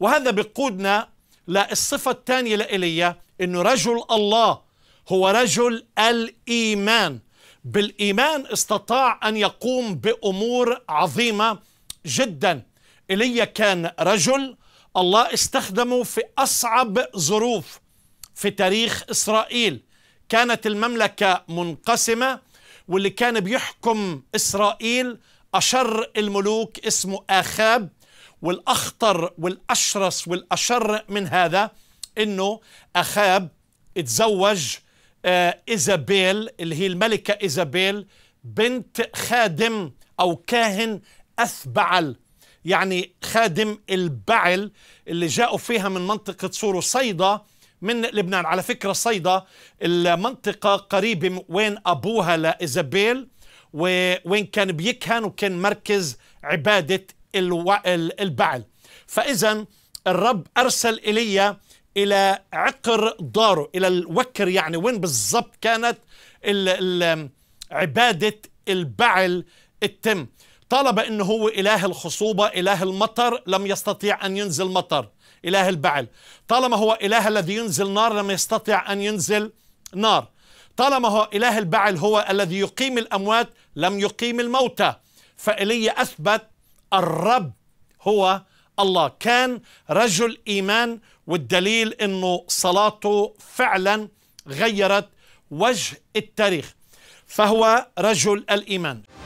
وهذا بقودنا للصفة الثانية لإلي أنه رجل الله هو رجل الإيمان بالإيمان استطاع أن يقوم بأمور عظيمة جدا إلي كان رجل الله استخدمه في أصعب ظروف في تاريخ إسرائيل كانت المملكة منقسمة واللي كان بيحكم إسرائيل أشر الملوك اسمه آخاب والأخطر والأشرس والأشر من هذا أنه أخاب اتزوج آه، إيزابيل اللي هي الملكة إيزابيل بنت خادم أو كاهن أثبعل يعني خادم البعل اللي جاءوا فيها من منطقة سور وصيدا من لبنان على فكرة صيدا المنطقة قريبة وين أبوها لإيزابيل وين كان بيكهن وكان مركز عبادة البعل فإذا الرب أرسل إيليا إلى عقر داره إلى الوكر يعني وين بالضبط كانت عبادة البعل التم طالب أنه هو إله الخصوبة إله المطر لم يستطيع أن ينزل مطر إله البعل طالما هو إله الذي ينزل نار لم يستطيع أن ينزل نار طالما هو إله البعل هو الذي يقيم الأموات لم يقيم الموتى فإلي أثبت الرب هو الله كان رجل إيمان والدليل أنه صلاته فعلا غيرت وجه التاريخ فهو رجل الإيمان